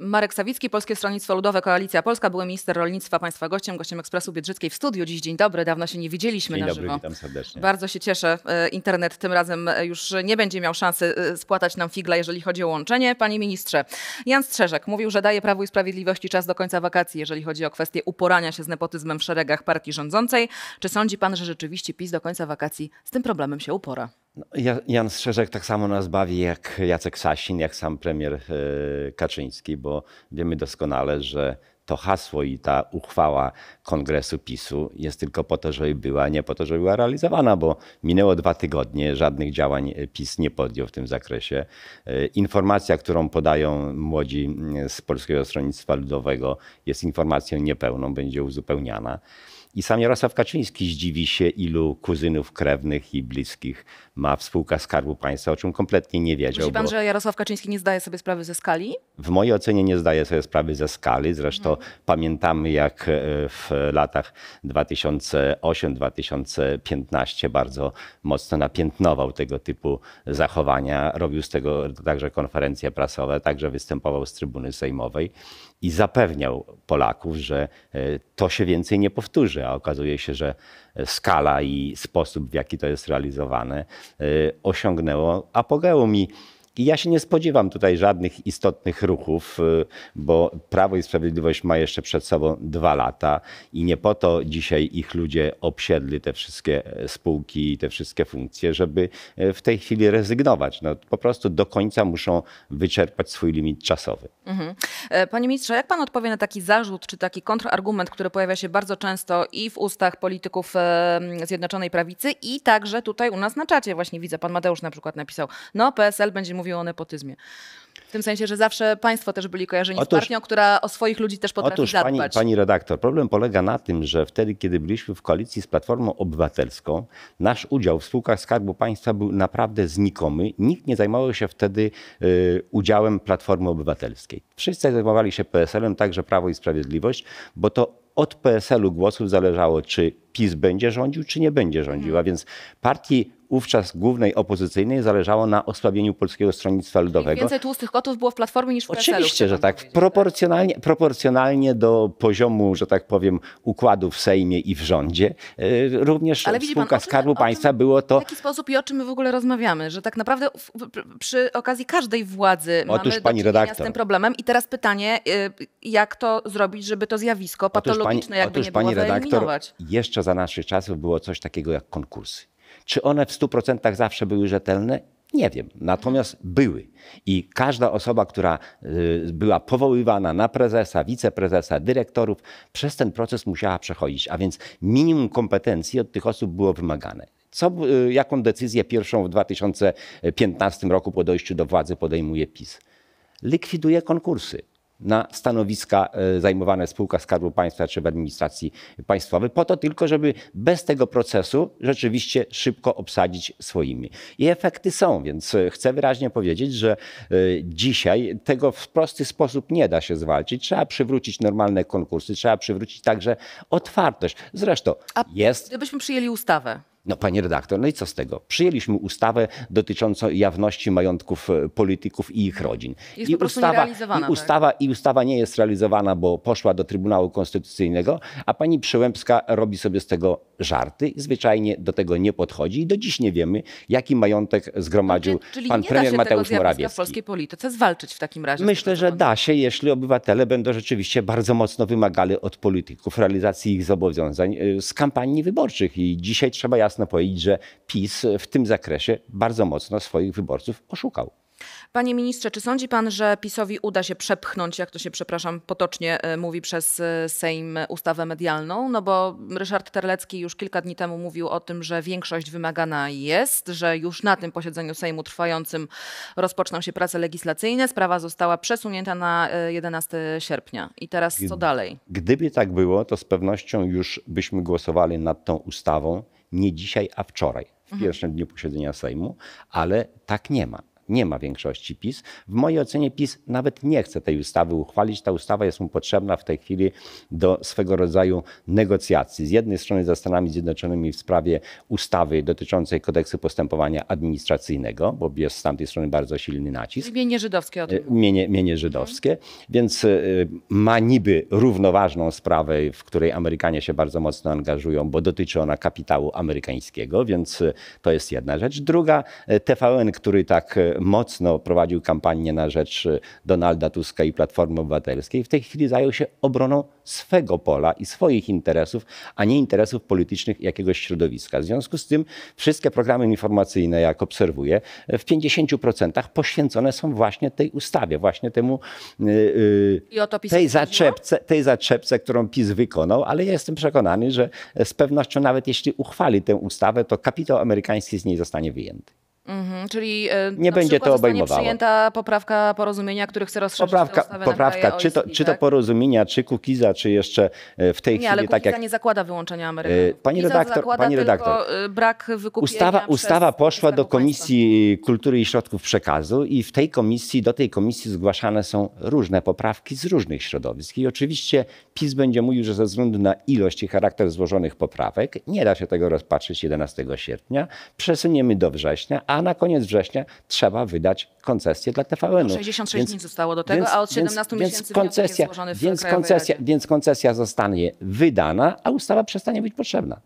Marek Sawicki, Polskie Stronnictwo Ludowe, Koalicja Polska, były minister rolnictwa, państwa gościem, gościem Ekspresu Biedrzyckiej w studiu. Dziś dzień dobry, dawno się nie widzieliśmy dzień na dobry, żywo. Witam serdecznie. Bardzo się cieszę. E, internet tym razem już nie będzie miał szansy e, spłatać nam figla, jeżeli chodzi o łączenie. Panie ministrze, Jan Strzeżek mówił, że daje Prawu i Sprawiedliwości czas do końca wakacji, jeżeli chodzi o kwestię uporania się z nepotyzmem w szeregach partii rządzącej. Czy sądzi pan, że rzeczywiście PiS do końca wakacji z tym problemem się upora? No, Jan Strzeżek tak samo nas bawi jak Jacek Sasin, jak sam premier e, Kaczyński, bo wiemy doskonale, że to hasło i ta uchwała Kongresu PiSu jest tylko po to, żeby była, nie po to, żeby była realizowana, bo minęło dwa tygodnie, żadnych działań e, PiS nie podjął w tym zakresie. E, informacja, którą podają młodzi mm, z Polskiego Stronnictwa Ludowego jest informacją niepełną, będzie uzupełniana. I sam Jarosław Kaczyński zdziwi się, ilu kuzynów krewnych i bliskich ma w spółkach Skarbu Państwa, o czym kompletnie nie wiedział. Myśli pan, że Jarosław Kaczyński nie zdaje sobie sprawy ze skali? W mojej ocenie nie zdaje sobie sprawy ze skali. Zresztą mhm. pamiętamy, jak e, w latach 2008-2015 bardzo mocno napiętnował tego typu zachowania. Robił z tego także konferencje prasowe, także występował z trybuny sejmowej i zapewniał Polaków, że e, to się więcej nie powtórzy, a okazuje się, że skala i sposób, w jaki to jest realizowane, y, osiągnęło apogeum. I i ja się nie spodziewam tutaj żadnych istotnych ruchów, y, bo Prawo i Sprawiedliwość ma jeszcze przed sobą dwa lata i nie po to dzisiaj ich ludzie obsiedli te wszystkie e, spółki i te wszystkie funkcje, żeby e, w tej chwili rezygnować. No, po prostu do końca muszą wyczerpać swój limit czasowy. Mhm. E, panie ministrze, jak pan odpowie na taki zarzut czy taki kontrargument, który pojawia się bardzo często i w ustach polityków mm, Zjednoczonej Prawicy i także tutaj u nas na czacie właśnie widzę, pan Mateusz na przykład napisał, no PSL będzie mówił o nepotyzmie. W tym sensie, że zawsze państwo też byli kojarzeni otóż, z partią, która o swoich ludzi też potrafi otóż, zadbać. Pani, pani redaktor, problem polega na tym, że wtedy, kiedy byliśmy w koalicji z Platformą Obywatelską, nasz udział w spółkach Skarbu Państwa był naprawdę znikomy. Nikt nie zajmował się wtedy y, udziałem Platformy Obywatelskiej. Wszyscy zajmowali się PSL-em, także Prawo i Sprawiedliwość, bo to od PSL-u głosów zależało, czy PiS będzie rządził, czy nie będzie rządził. A mhm. więc partii wówczas głównej opozycyjnej zależało na osłabieniu Polskiego Stronnictwa Ludowego. Czyli więcej tłustych kotów było w Platformie niż w PSL-u. Oczywiście, że tak. tak. Proporcjonalnie, proporcjonalnie do poziomu, że tak powiem, układu w Sejmie i w rządzie. Y, również Ale spółka pan, Skarbu Państwa było to... W taki sposób i o czym my w ogóle rozmawiamy, że tak naprawdę w, przy okazji każdej władzy Otóż, mamy pani redaktor. z tym problemem. I teraz pytanie, y, jak to zrobić, żeby to zjawisko, patologiczne logiczne, jakby otóż, nie pani redaktor, jeszcze za naszych czasów było coś takiego jak konkursy. Czy one w 100% zawsze były rzetelne? Nie wiem. Natomiast były. I każda osoba, która y, była powoływana na prezesa, wiceprezesa, dyrektorów, przez ten proces musiała przechodzić. A więc minimum kompetencji od tych osób było wymagane. Co, y, jaką decyzję pierwszą w 2015 roku po dojściu do władzy podejmuje PiS? Likwiduje konkursy na stanowiska e, zajmowane w spółkach Skarbu Państwa czy w administracji państwowej, po to tylko, żeby bez tego procesu rzeczywiście szybko obsadzić swoimi. I efekty są, więc e, chcę wyraźnie powiedzieć, że e, dzisiaj tego w prosty sposób nie da się zwalczyć. Trzeba przywrócić normalne konkursy, trzeba przywrócić także otwartość. Zresztą A jest. Gdybyśmy przyjęli ustawę, no, panie redaktor, no i co z tego? Przyjęliśmy ustawę dotyczącą jawności majątków e, polityków i ich rodzin. Jest I ustawa, i tak? ustawa, tak? i ustawa nie jest realizowana, bo poszła do Trybunału Konstytucyjnego, a pani Przyłębska robi sobie z tego żarty zwyczajnie do tego nie podchodzi. I do dziś nie wiemy, jaki majątek zgromadził czyli, znaczy, czyli pan premier Mateusz tego Morawiecki. w polskiej polityce zwalczyć w takim razie? Myślę, że da się, jeśli obywatele będą rzeczywiście bardzo mocno wymagali od polityków realizacji ich zobowiązań e, z kampanii wyborczych. I dzisiaj trzeba jasno jasno powiedzieć, że PiS w tym zakresie bardzo mocno swoich wyborców oszukał. Panie ministrze, czy sądzi pan, że PiSowi uda się przepchnąć, jak to się, przepraszam, potocznie e, mówi przez e, Sejm, ustawę medialną? No bo Ryszard Terlecki już kilka dni temu mówił o tym, że większość wymagana jest, że już na tym posiedzeniu Sejmu trwającym rozpoczną się prace legislacyjne. Sprawa została przesunięta na 11 e, sierpnia. I teraz co dalej? Gdyby tak było, to z pewnością już byśmy głosowali nad tą ustawą nie dzisiaj, a wczoraj, w mhm. pierwszym dniu posiedzenia Sejmu, ale tak nie ma nie ma większości PiS. W mojej ocenie PiS nawet nie chce tej ustawy uchwalić. Ta ustawa jest mu potrzebna w tej chwili do swego rodzaju negocjacji. Z jednej strony ze Stanami Zjednoczonymi w sprawie ustawy dotyczącej kodeksu postępowania administracyjnego, bo jest z tamtej strony bardzo silny nacisk. Mienie żydowskie o tym. E, mienie, mienie żydowskie, mhm. więc e, ma niby równoważną sprawę, w której Amerykanie się bardzo mocno angażują, bo dotyczy ona kapitału amerykańskiego, więc e, to jest jedna rzecz. Druga, TVN, który tak mocno prowadził kampanię na rzecz y, Donalda Tuska i Platformy Obywatelskiej, w tej chwili zajął się obroną swego pola i swoich interesów, a nie interesów politycznych jakiegoś środowiska. W związku z tym wszystkie programy informacyjne, jak obserwuję, w 50% poświęcone są właśnie tej ustawie, właśnie temu y, y, tej, zaczepce, tej zaczepce, którą PiS wykonał, ale jestem przekonany, że z pewnością nawet jeśli uchwali tę ustawę, to kapitał amerykański z niej zostanie wyjęty. Mhm, czyli e, nie będzie to obejmowało. przyjęta poprawka porozumienia, który chce rozszerzyć poprawka, poprawka e, czy, to, czy to tak? porozumienia, czy Kukiza, czy jeszcze e, w tej nie, chwili... Nie, tak Kukiza tak jak... nie zakłada wyłączenia Ameryki. Pani Kukiza redaktor, pani redaktor brak wykupienia ustawa, ustawa poszła do Komisji Państwa. Kultury i Środków Przekazu i w tej komisji, do tej komisji zgłaszane są różne poprawki z różnych środowisk. I oczywiście PiS będzie mówił, że ze względu na ilość i charakter złożonych poprawek nie da się tego rozpatrzyć 11 sierpnia. Przesuniemy do września, a a na koniec września trzeba wydać koncesję dla TVN-u. 66 no, więc, dni zostało do tego, więc, a od 17 więc, miesięcy koncesja, jest złożony w więc koncesja, więc koncesja zostanie wydana, a ustawa przestanie być potrzebna.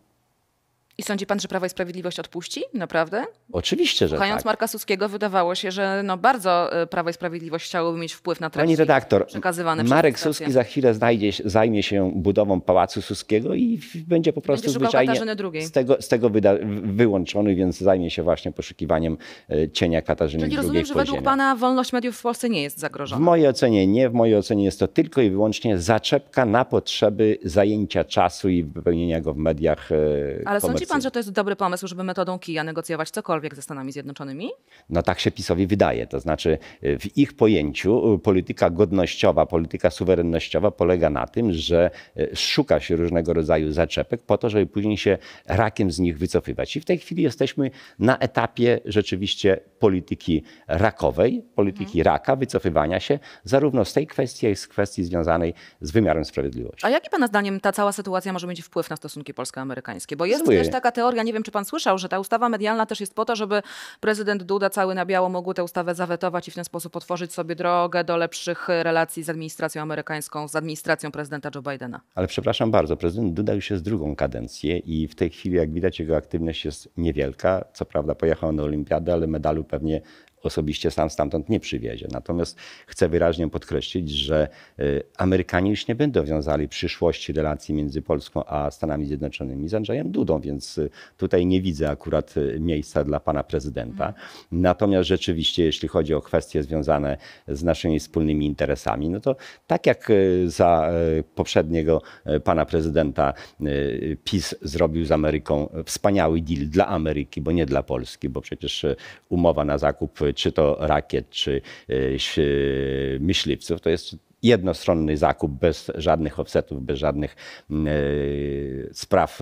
I sądzi pan, że Prawo i Sprawiedliwość odpuści? Naprawdę? Oczywiście, że tak. tak. Marka Suskiego wydawało się, że no bardzo e, Prawo i Sprawiedliwość chciałoby mieć wpływ na treści Pani redaktor, przekazywane Marek przez Suski za chwilę znajdzie, zajmie się budową Pałacu Suskiego i będzie po prostu będzie zwyczajnie z tego, z tego wyłączony, więc zajmie się właśnie poszukiwaniem e, cienia Katarzyny Czyli II rozumiem, że według pana wolność mediów w Polsce nie jest zagrożona? W mojej ocenie nie. W mojej ocenie jest to tylko i wyłącznie zaczepka na potrzeby zajęcia czasu i wypełnienia go w mediach e, Ale pan, że to jest dobry pomysł, żeby metodą kija negocjować cokolwiek ze Stanami Zjednoczonymi? No tak się PiSowi wydaje. To znaczy y, w ich pojęciu y, polityka godnościowa, polityka suwerennościowa polega na tym, że y, szuka się różnego rodzaju zaczepek po to, żeby później się rakiem z nich wycofywać. I w tej chwili jesteśmy na etapie rzeczywiście polityki rakowej, polityki mhm. raka, wycofywania się zarówno z tej kwestii, jak i z kwestii związanej z wymiarem sprawiedliwości. A jaki Pana zdaniem ta cała sytuacja może mieć wpływ na stosunki polsko-amerykańskie? Bo jest też tak taka teoria, nie wiem czy pan słyszał, że ta ustawa medialna też jest po to, żeby prezydent Duda cały na biało mógł tę ustawę zawetować i w ten sposób otworzyć sobie drogę do lepszych relacji z administracją amerykańską, z administracją prezydenta Joe Bidena. Ale przepraszam bardzo, prezydent Duda już jest drugą kadencję i w tej chwili, jak widać, jego aktywność jest niewielka. Co prawda pojechał na olimpiadę, ale medalu pewnie osobiście sam stamtąd nie przywiezie. Natomiast chcę wyraźnie podkreślić, że y, Amerykanie już nie będą wiązali przyszłości relacji między Polską a Stanami Zjednoczonymi z Andrzejem Dudą, więc y, tutaj nie widzę akurat y, miejsca dla pana prezydenta. Mhm. Natomiast rzeczywiście, jeśli chodzi o kwestie związane z naszymi wspólnymi interesami, no to tak jak za poprzedniego pana prezydenta PiS zrobił z Ameryką wspaniały deal dla Ameryki, bo nie dla Polski, bo przecież umowa na zakup czy to rakiet, czy e, e, myśliwców. To jest jednostronny zakup bez żadnych offsetów, bez żadnych mm, e, spraw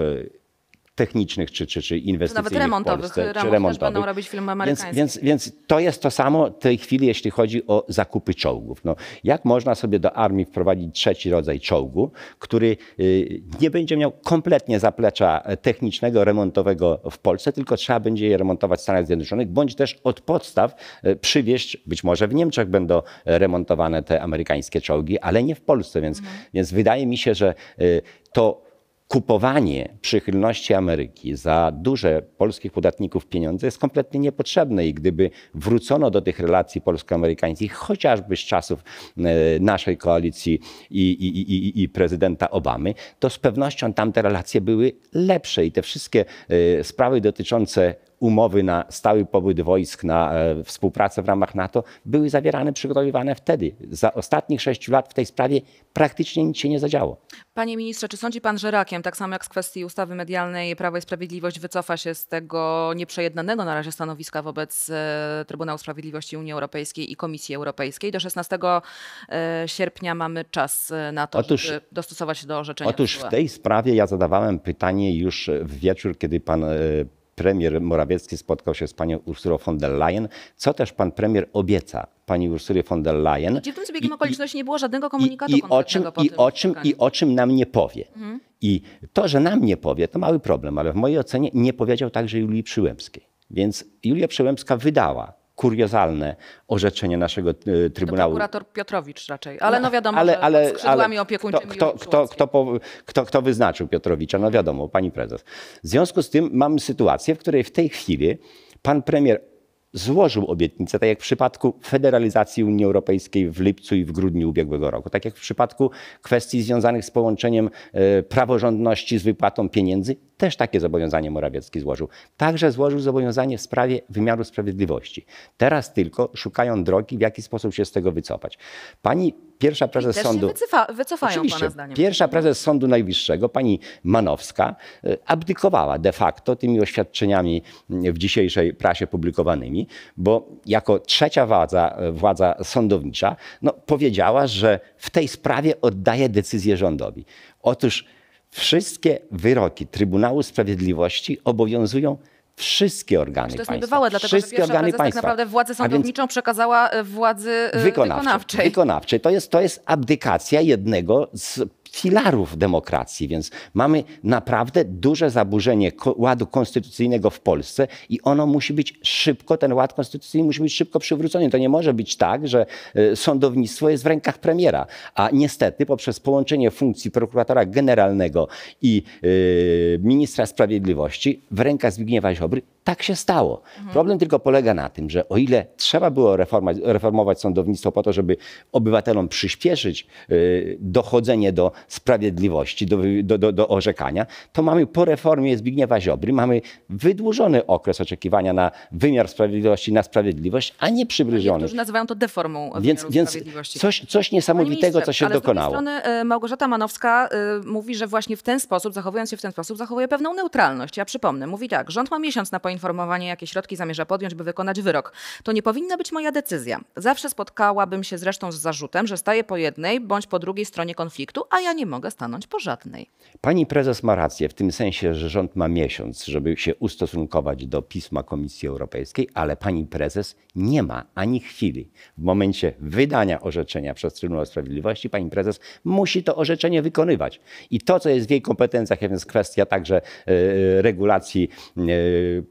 technicznych czy, czy, czy inwestycyjnych. Nawet remontowych, Polsce, czy remontowych. będą robić filmy amerykańskie. Więc, więc, więc, to jest to samo w tej chwili, jeśli chodzi o zakupy czołgów. No, jak można sobie do armii wprowadzić trzeci rodzaj czołgu, który y, nie będzie miał kompletnie zaplecza technicznego, remontowego w Polsce, tylko trzeba będzie je remontować w Stanach Zjednoczonych, bądź też od podstaw y, przywieźć, być może w Niemczech będą remontowane te amerykańskie czołgi, ale nie w Polsce. Więc, mhm. więc wydaje mi się, że y, to kupowanie przychylności Ameryki za duże polskich podatników pieniądze jest kompletnie niepotrzebne i gdyby wrócono do tych relacji polsko-amerykańskich, chociażby z czasów e, naszej koalicji i, i, i, i, prezydenta Obamy, to z pewnością tamte relacje były lepsze i te wszystkie e, sprawy dotyczące umowy na stały pobyt wojsk, na e, współpracę w ramach NATO były zawierane, przygotowywane wtedy. Za ostatnich sześciu lat w tej sprawie praktycznie nic się nie zadziało. Panie ministrze, czy sądzi pan, że rakiem, tak samo jak z kwestii ustawy medialnej, Prawo i Sprawiedliwość wycofa się z tego nieprzejednanego na razie stanowiska wobec e, Trybunału Sprawiedliwości Unii Europejskiej i Komisji Europejskiej? Do 16 e, sierpnia mamy czas na to, otóż, żeby dostosować się do orzeczenia. Otóż w tej sprawie ja zadawałem pytanie już w wieczór, kiedy pan premier Morawiecki spotkał się z panią Ursulą von der Leyen, co też pan premier obieca pani Ursuly von der Leyen. Gdzie w tym zbiegiem okoliczności nie było żadnego komunikatu i, i o czym, i o czym, I o czym nam nie powie. Mhm. I to, że nam nie powie, to mały problem, ale w mojej ocenie nie powiedział także Julii Przyłębskiej. Więc Julia Przyłębska wydała kuriozalne orzeczenie naszego e, Trybunału. To prokurator Piotrowicz raczej, ale no wiadomo, ale, ale, ale skrzydłami ale opiekuńczymi kto, kto, kto, kto, kto wyznaczył Piotrowicza? No wiadomo, pani prezes. W związku z tym mamy sytuację, w której w tej chwili pan premier złożył obietnicę, tak jak w przypadku federalizacji Unii Europejskiej w lipcu i w grudniu ubiegłego roku, tak jak w przypadku kwestii związanych z połączeniem e, praworządności z wypłatą pieniędzy, też takie zobowiązanie Morawiecki złożył. Także złożył zobowiązanie w sprawie wymiaru sprawiedliwości. Teraz tylko szukają drogi, w jaki sposób się z tego wycofać. Pani pierwsza prezes I też sądu. wycyfa, wycofają oczywiście, pana zdaniem. Pierwsza no. prezes Sądu Najwyższego, pani Manowska, e, abdykowała de facto tymi oświadczeniami w dzisiejszej prasie publikowanymi, bo jako trzecia władza, e, władza sądownicza no, powiedziała, że w tej sprawie oddaje decyzję rządowi. Otóż wszystkie wyroki Trybunału Sprawiedliwości obowiązują Wszystkie organy to jest państwa. Niebywałe, dlatego, wszystkie że organy tak państwa. tak naprawdę władzę sądowniczą przekazała e, władzy e, wykonawczej. wykonawczej. Wykonawczej. To jest, to jest abdykacja jednego z filarów demokracji, więc mamy naprawdę duże zaburzenie ładu konstytucyjnego w Polsce i ono musi być szybko, ten ład konstytucyjny musi być szybko przywrócony. To nie może być tak, że e, sądownictwo jest w rękach premiera, a niestety poprzez połączenie funkcji prokuratora generalnego i e, ministra sprawiedliwości w rękach Zbigniewa Ziobry tak się stało. Mhm. Problem tylko polega na tym, że o ile trzeba było reformować, reformować sądownictwo po to, żeby obywatelom przyspieszyć y, dochodzenie do sprawiedliwości, do, do, do, do, orzekania, to mamy po reformie Zbigniewa Ziobry, mamy wydłużony okres oczekiwania na wymiar sprawiedliwości, na sprawiedliwość, a nie przybliżony. Niektórzy nazywają to deformą więc, więc sprawiedliwości. Coś, coś niesamowitego, co się ale dokonało. Z drugiej strony y, Małgorzata Manowska y, mówi, że właśnie w ten sposób, zachowując się w ten sposób, zachowuje pewną neutralność. Ja przypomnę, mówi tak, rząd ma miesiąc na poinformowanie poinformowanie, jakie środki zamierza podjąć, by wykonać wyrok. To nie powinna być moja decyzja. Zawsze spotkałabym się zresztą z zarzutem, że staję po jednej bądź po drugiej stronie konfliktu, a ja nie mogę stanąć po żadnej. Pani prezes ma rację w tym sensie, że rząd ma miesiąc, żeby się ustosunkować do pisma Komisji Europejskiej, ale pani prezes nie ma ani chwili. W momencie wydania orzeczenia przez Trybunał Sprawiedliwości pani prezes musi to orzeczenie wykonywać. I to, co jest w jej kompetencjach, jest kwestia także e, e, regulacji e,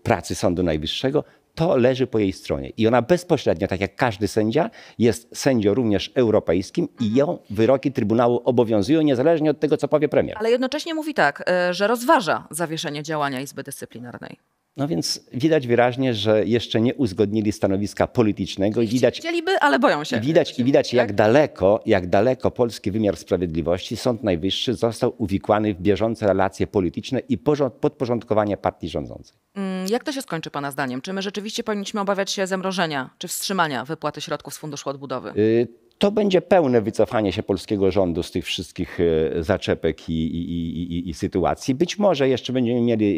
pracy Sądu Najwyższego, to leży po jej stronie. I ona bezpośrednio, tak jak każdy sędzia, jest sędzią również europejskim i mhm. ją wyroki Trybunału obowiązują niezależnie od tego, co powie premier. Ale jednocześnie mówi tak, e, że rozważa zawieszenie działania Izby Dyscyplinarnej. No więc widać wyraźnie, że jeszcze nie uzgodnili stanowiska politycznego i widać. Chcieliby, ale boją się. Widać, i widać jak tak? daleko, jak daleko polski wymiar sprawiedliwości, Sąd Najwyższy został uwikłany w bieżące relacje polityczne i podporządkowanie partii rządzącej. Mm, jak to się skończy Pana zdaniem? Czy my rzeczywiście powinniśmy obawiać się zamrożenia czy wstrzymania wypłaty środków z Funduszu Odbudowy? Y to będzie pełne wycofanie się polskiego rządu z tych wszystkich e, zaczepek i, i, i, i sytuacji. Być może jeszcze będziemy mieli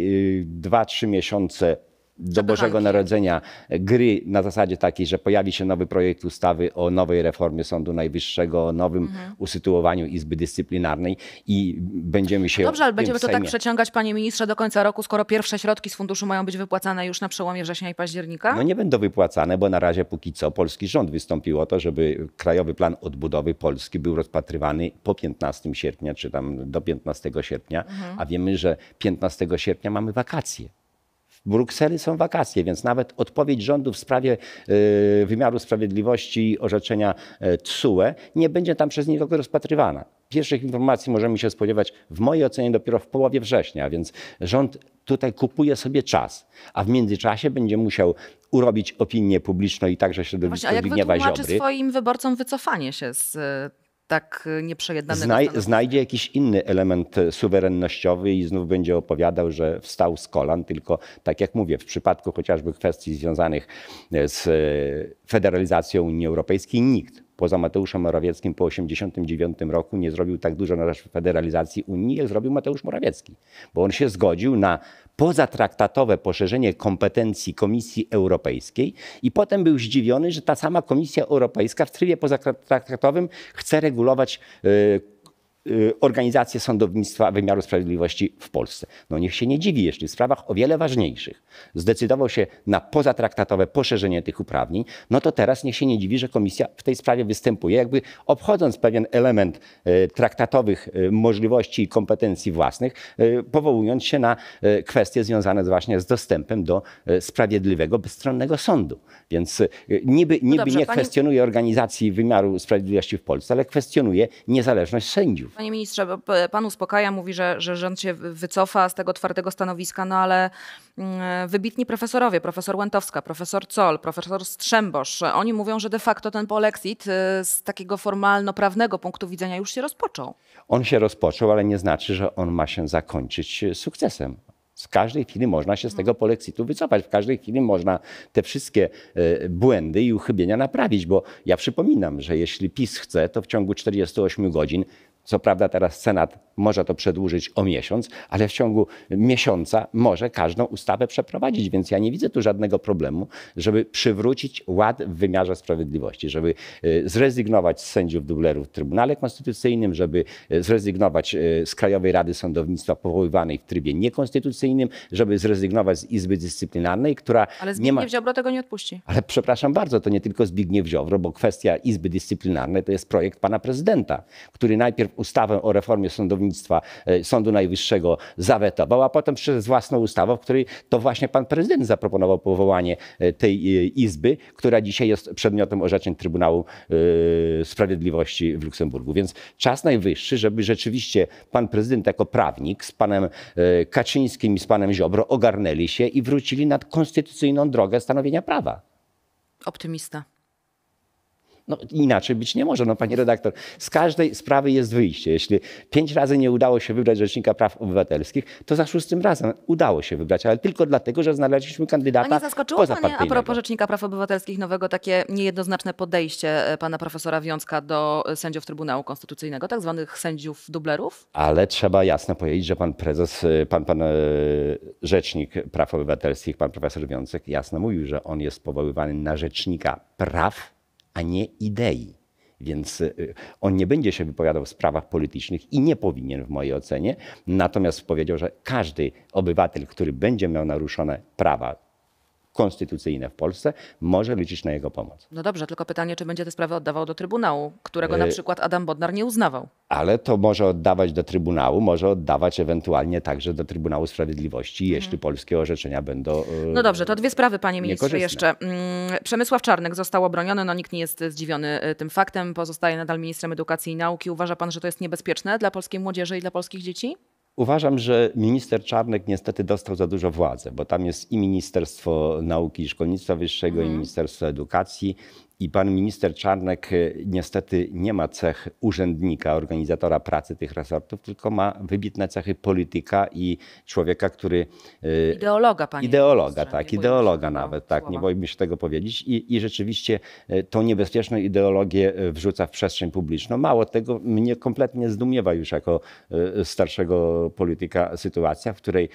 2-3 e, miesiące do Bożego Narodzenia gry na zasadzie takiej, że pojawi się nowy projekt ustawy o nowej reformie Sądu Najwyższego, o nowym mhm. usytuowaniu Izby Dyscyplinarnej i będziemy się. Dobrze, ale będziemy to tak przeciągać, panie ministrze, do końca roku, skoro pierwsze środki z funduszu mają być wypłacane już na przełomie września i października? No nie będą wypłacane, bo na razie póki co polski rząd wystąpił o to, żeby Krajowy Plan Odbudowy Polski był rozpatrywany po 15 sierpnia, czy tam do 15 sierpnia, mhm. a wiemy, że 15 sierpnia mamy wakacje. W Brukseli są wakacje, więc nawet odpowiedź rządu w sprawie y, wymiaru sprawiedliwości i orzeczenia y, TSUE nie będzie tam przez nikogo rozpatrywana. Pierwszych informacji możemy się spodziewać, w mojej ocenie, dopiero w połowie września, więc rząd tutaj kupuje sobie czas, a w międzyczasie będzie musiał urobić opinię publiczną i także środowisko no właśnie, A jak Zbigniewa Ziobry. swoim wyborcom wycofanie się z y, tak y, nieprzejednanego Znaj, Znajdzie jakiś inny element e, suwerennościowy i znów będzie opowiadał, że wstał z kolan, tylko tak jak mówię, w przypadku chociażby kwestii związanych e, z e, federalizacją Unii Europejskiej nikt poza Mateuszem Morawieckim po 1989 roku nie zrobił tak dużo na rzecz federalizacji Unii, jak zrobił Mateusz Morawiecki, bo on się zgodził na pozatraktatowe poszerzenie kompetencji Komisji Europejskiej i potem był zdziwiony, że ta sama Komisja Europejska w trybie pozatraktatowym chce regulować y, Y, organizację sądownictwa wymiaru sprawiedliwości w Polsce. No niech się nie dziwi, jeśli w sprawach o wiele ważniejszych zdecydował się na pozatraktatowe poszerzenie tych uprawnień, no to teraz niech się nie dziwi, że komisja w tej sprawie występuje, jakby obchodząc pewien element y, traktatowych y, możliwości i kompetencji własnych, powołując się na kwestie związane właśnie z dostępem do sprawiedliwego, bezstronnego sądu. Więc niby, niby no dobrze, nie pani... kwestionuje organizacji wymiaru sprawiedliwości w Polsce, ale kwestionuje niezależność sędziów. Panie ministrze, pan uspokaja, mówi, że, że rząd się wycofa z tego twardego stanowiska, no ale mm, wybitni profesorowie, profesor Łętowska, profesor Coll, profesor Strzembosz, oni mówią, że de facto ten polexit y, z takiego formalno-prawnego punktu widzenia już się rozpoczął. On się rozpoczął, ale nie znaczy, że on ma się zakończyć y, sukcesem. W każdej chwili można się z tego polexitu wycofać, w każdej chwili można te wszystkie y, błędy i uchybienia naprawić, bo ja przypominam, że jeśli PiS chce, to w ciągu 48 godzin co prawda teraz Senat może to przedłużyć o miesiąc, ale w ciągu miesiąca może każdą ustawę przeprowadzić, więc ja nie widzę tu żadnego problemu, żeby przywrócić ład w wymiarze sprawiedliwości, żeby e, zrezygnować z sędziów dublerów w Trybunale Konstytucyjnym, żeby e, zrezygnować e, z Krajowej Rady Sądownictwa powoływanej w trybie niekonstytucyjnym, żeby zrezygnować z Izby Dyscyplinarnej, która ale Zbigniew nie ma... Ziobro tego nie odpuści. Ale przepraszam bardzo, to nie tylko Zbigniew Ziobro, bo kwestia Izby Dyscyplinarnej to jest projekt pana prezydenta, który najpierw ustawę o reformie sądownictwa e, Sądu Najwyższego zawetował, a potem przez własną ustawę, w której to właśnie pan prezydent zaproponował powołanie e, tej e, izby, która dzisiaj jest przedmiotem orzeczeń Trybunału Sprawiedliwości w Luksemburgu. Więc czas najwyższy, żeby rzeczywiście pan prezydent jako prawnik z panem Kaczyńskim i z panem Ziobro ogarnęli się i wrócili na konstytucyjną drogę stanowienia prawa. Optymista. No, inaczej być nie może, no pani redaktor. Z każdej sprawy jest wyjście. Jeśli pięć razy nie udało się wybrać Rzecznika Praw Obywatelskich, to za szóstym razem udało się wybrać, ale tylko dlatego, że znaleźliśmy kandydata A nie zaskoczyło Panie a propos Rzecznika Praw Obywatelskich nowego takie niejednoznaczne podejście e, pana profesora Wiązka do e, sędziów Trybunału Konstytucyjnego, tak zwanych sędziów dublerów? Ale trzeba jasno powiedzieć, że pan prezes, e, pan, pan Rzecznik Praw Obywatelskich, pan profesor Wiązek, jasno mówił, że on jest powoływany na Rzecznika Praw a nie idei. Więc y, y, on nie będzie się wypowiadał w sprawach politycznych i nie powinien w mojej ocenie. Natomiast powiedział, że każdy obywatel, który będzie miał naruszone prawa konstytucyjne w Polsce, może liczyć na jego pomoc. No dobrze, tylko pytanie, czy będzie tę sprawę oddawał do Trybunału, którego e, na przykład Adam Bodnar nie uznawał. Ale to może oddawać do Trybunału, może oddawać ewentualnie także do Trybunału Sprawiedliwości, mhm. jeśli hmm. polskie orzeczenia będą. E, no dobrze, to dwie sprawy, panie ministrze, jeszcze. Mm, Przemysław Czarnek został obroniony, no nikt nie jest zdziwiony e, tym faktem, pozostaje nadal ministrem edukacji i nauki. Uważa pan, że to jest niebezpieczne dla polskiej młodzieży i dla polskich dzieci? Uważam, że minister Czarnek niestety dostał za dużo władzy, bo tam jest i Ministerstwo Nauki i Szkolnictwa Wyższego, mm. i mhm. Ministerstwo Edukacji. I pan minister Czarnek y, niestety nie ma cech urzędnika, organizatora pracy tych resortów, tylko ma wybitne cechy polityka i człowieka, który. Y, ideologa, panie Ideologa, tak, ideologa nawet, tak, słowa. nie boimy się tego powiedzieć. I, I rzeczywiście y, tą niebezpieczną ideologię wrzuca w przestrzeń publiczną. Mało tego, mnie kompletnie zdumiewa już jako starszego polityka sytuacja, w której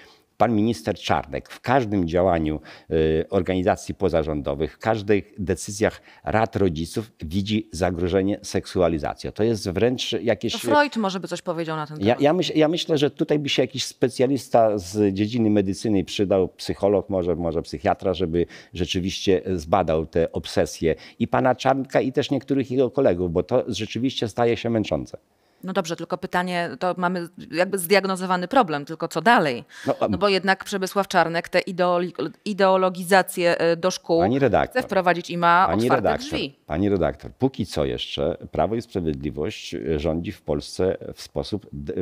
pan minister Czarnek w każdym działaniu y, organizacji pozarządowych, w każdych decyzjach rad rodziców widzi zagrożenie seksualizacją. To jest wręcz jakieś... To Freud może by coś powiedział na ten temat. Ja, ja, myśl, ja, myślę, że tutaj by się jakiś specjalista z dziedziny medycyny przydał, psycholog może, może psychiatra, żeby rzeczywiście zbadał te obsesje i pana Czarnka i też niektórych jego kolegów, bo to rzeczywiście staje się męczące. No dobrze, tylko pytanie, to mamy jakby zdiagnozowany problem, tylko co dalej? No, no bo jednak Przemysław Czarnek tę ideologizację e, do szkół redaktor, chce wprowadzić i ma pani otwarte redaktor, drzwi. Pani redaktor, póki co jeszcze Prawo i Sprawiedliwość e, rządzi w Polsce w sposób, e,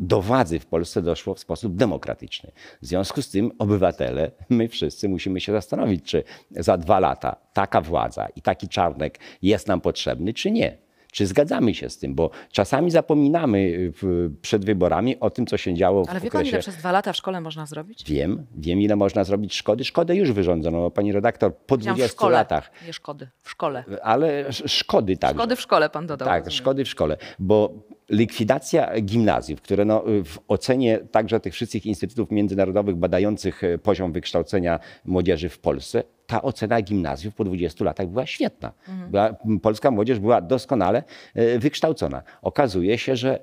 do władzy w Polsce doszło w sposób demokratyczny. W związku z tym obywatele, my wszyscy musimy się zastanowić, czy za dwa lata taka władza i taki Czarnek jest nam potrzebny, czy nie czy zgadzamy się z tym, bo czasami zapominamy y, w, przed wyborami o tym, co się działo w w Ale wie okresie... pani, ile przez dwa lata w szkole można zrobić? Wiem, wiem ile można zrobić szkody. Szkodę już wyrządzono, pani redaktor, po Chciałam 20 w szkole, latach. Nie szkody, w szkole. Ale szkody tak. Szkody w szkole pan dodał. Tak, rozumiem. szkody w szkole, bo Likwidacja gimnazjów, które no w ocenie także tych wszystkich instytutów międzynarodowych badających e, poziom wykształcenia młodzieży w Polsce, ta ocena gimnazjów po 20 latach była świetna. Mhm. Była, polska młodzież była doskonale e, wykształcona. Okazuje się, że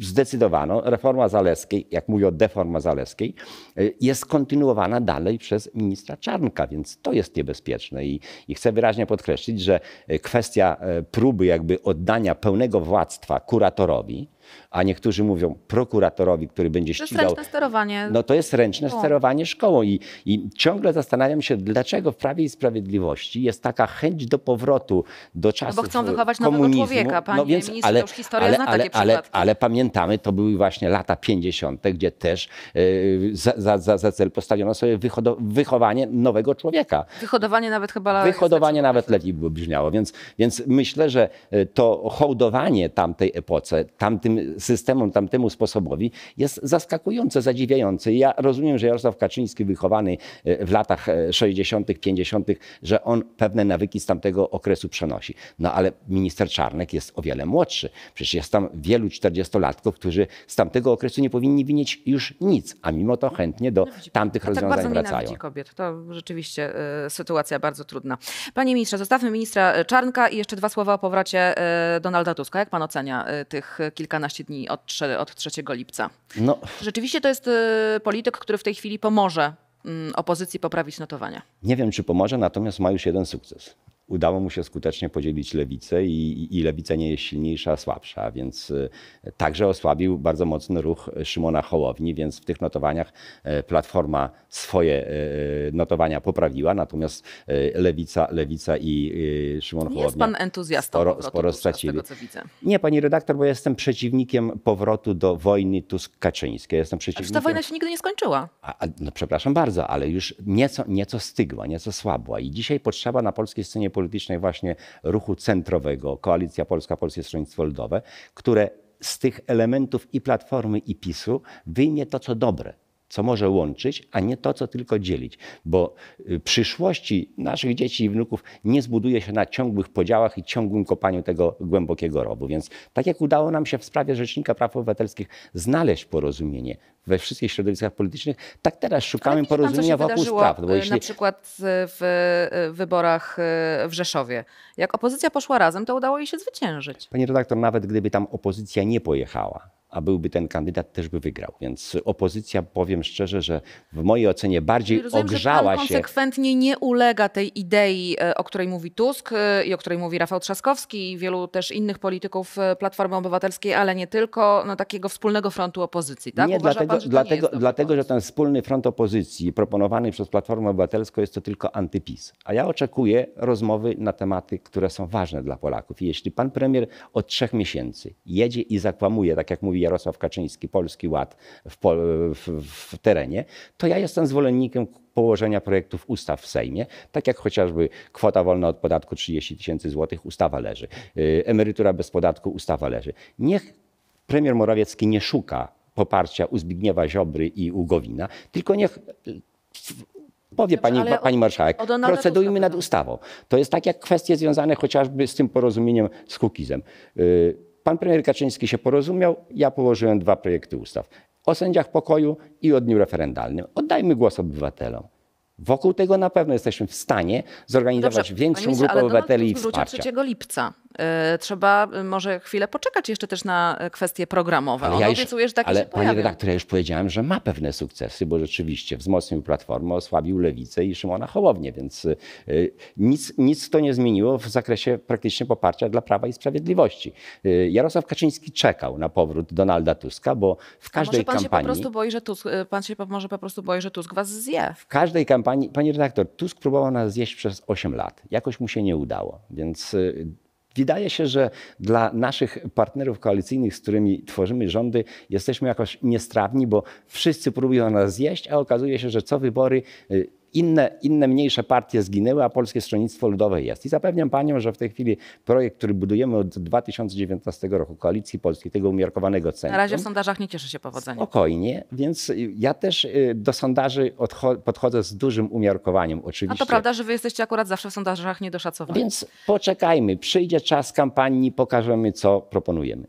zdecydowano, reforma Zaleskiej, jak mówię o deforma Zaleskiej, e, jest kontynuowana dalej przez ministra Czarnka, więc to jest niebezpieczne. I, I, chcę wyraźnie podkreślić, że e, kwestia e, próby jakby oddania pełnego władztwa kuratorowi, a niektórzy mówią prokuratorowi, który będzie ścigał. To jest ręczne sterowanie. No to jest ręczne sterowanie szkołą. I, I ciągle zastanawiam się, dlaczego w Prawie i Sprawiedliwości jest taka chęć do powrotu do czasów no Bo chcą wychować komunizmu. nowego człowieka, no panie no więc, ministrze, ale, już historia ale, zna ale, takie ale, przypadki. Ale, ale pamiętamy, to były właśnie lata 50., gdzie też yy, za, za, za, cel postawiono sobie wychowanie nowego człowieka. Wyhodowanie nawet chyba... Wyhodowanie nawet lepiej by brzmiało. Więc, więc myślę, że e, to hołdowanie tamtej epoce, tamtym systemom, tamtemu sposobowi jest zaskakujące, zadziwiające. Ja rozumiem, że Jarosław Kaczyński wychowany e, w latach 60., e, 50., że on pewne nawyki z tamtego okresu przenosi. No ale minister Czarnek jest o wiele młodszy. Przecież jest tam wielu czterdziestolatków, którzy z tamtego okresu nie powinni winieć już nic, a mimo to chętnie do tamtych tak rozwiązań tak wracają. kobiet. To rzeczywiście y, sytuacja bardzo trudna. Panie ministrze, zostawmy ministra Czarnka i jeszcze dwa słowa o powrocie y, Donalda Tuska. Jak pan ocenia y, tych kilkanaście 12 dni od, 3, od 3 lipca. No. Rzeczywiście to jest y, polityk, który w tej chwili pomoże mm, opozycji poprawić notowania. Nie wiem, czy pomoże, natomiast ma już jeden sukces udało mu się skutecznie podzielić lewicę i, i, lewica nie jest silniejsza, słabsza, więc y, także osłabił bardzo mocny ruch Szymona Hołowni, więc w tych notowaniach e, Platforma swoje e, e, notowania poprawiła, natomiast lewica, lewica i Szymon Hołownia jest pan entuzjastą sporo, sporo stracili. Tego, nie, pani redaktor, bo jestem przeciwnikiem powrotu do wojny Tusk-Kaczyńskiej. Jestem przeciwnikiem... A ta wojna się nigdy nie skończyła. A, a, no przepraszam bardzo, ale już nieco, nieco stygła, nieco słabła i dzisiaj potrzeba na polskiej scenie politycznej właśnie ruchu centrowego, Koalicja Polska, Polskie Stronnictwo Ludowe, które z tych elementów i Platformy, i PiSu wyjmie to, co dobre co może łączyć, a nie to, co tylko dzielić. Bo y, przyszłości naszych dzieci i wnuków nie zbuduje się na ciągłych podziałach i ciągłym kopaniu tego głębokiego robu. Więc tak jak udało nam się w sprawie Rzecznika Praw Obywatelskich znaleźć porozumienie we wszystkich środowiskach politycznych, tak teraz szukamy porozumienia wokół spraw. Bo y, jeśli... Na przykład w y, wyborach w Rzeszowie. Jak opozycja poszła razem, to udało jej się zwyciężyć. Panie redaktor, nawet gdyby tam opozycja nie pojechała, a byłby ten kandydat, też by wygrał. Więc opozycja, powiem szczerze, że w mojej ocenie bardziej rozumiem, ogrzała że pan się. konsekwentnie nie ulega tej idei, e, o której mówi Tusk e, i o której mówi Rafał Trzaskowski i wielu też innych polityków e, Platformy Obywatelskiej, ale nie tylko, no, takiego wspólnego frontu opozycji. Tak? Nie, Uważa dlatego, pan, że dlatego, nie dlatego że ten wspólny front opozycji proponowany przez Platformę Obywatelską jest to tylko antypis. A ja oczekuję rozmowy na tematy, które są ważne dla Polaków. I jeśli pan premier od trzech miesięcy jedzie i zakłamuje, tak jak mówi Jarosław Kaczyński, Polski Ład w, w, w terenie, to ja jestem zwolennikiem położenia projektów ustaw w Sejmie, tak jak chociażby kwota wolna od podatku 30 tysięcy złotych, ustawa leży, y, emerytura bez podatku, ustawa leży. Niech premier Morawiecki nie szuka poparcia u Zbigniewa Ziobry i u Gowina, tylko niech y, Powie pani, pani marszałek, procedujmy nad ustawą. To jest tak jak kwestie związane chociażby z tym porozumieniem z Kukizem. Yy, Pan premier Kaczyński się porozumiał, ja położyłem dwa projekty ustaw o sędziach pokoju i o dniu referendalnym. Oddajmy głos obywatelom. Wokół tego na pewno jesteśmy w stanie zorganizować Dobrze, większą grupę obywateli i wsparcia. 3 lipca. E, trzeba y, może chwilę poczekać jeszcze też na y, kwestie programowe. Ale On ja już, obiecuje, że takie ale się panie pojawią. ja już powiedziałem, że ma pewne sukcesy, bo rzeczywiście wzmocnił Platformę, osłabił Lewicę i Szymona Hołownię, więc y, nic, nic to nie zmieniło w zakresie praktycznie poparcia dla Prawa i Sprawiedliwości. Jarosław Kaczyński czekał na powrót Donalda Tuska, bo w każdej kampanii... może pan kampanii, się po prostu boi, że Tusk, pan się po, może po prostu boi, że Tusk was zje. W każdej kampanii pani, pani redaktor, Tusk próbował nas zjeść przez 8 lat. Jakoś mu się nie udało, więc y, Wydaje się, że dla naszych partnerów koalicyjnych, z którymi tworzymy rządy, jesteśmy jakoś niestrawni, bo wszyscy próbują nas zjeść, a okazuje się, że co wybory y, inne, inne mniejsze partie zginęły, a Polskie Stronnictwo Ludowe jest. I zapewniam panią, że w tej chwili projekt, który budujemy od 2019 roku, Koalicji Polskiej, tego umiarkowanego centrum. Na razie w sondażach nie cieszy się powodzeniem. Spokojnie, więc y, ja też y, do sondaży podchodzę z dużym umiarkowaniem oczywiście. A to prawda, że wy jesteście akurat zawsze w sondażach niedoszacowani. Więc poczekajmy, przyjdzie czas kampanii, pokażemy co proponujemy.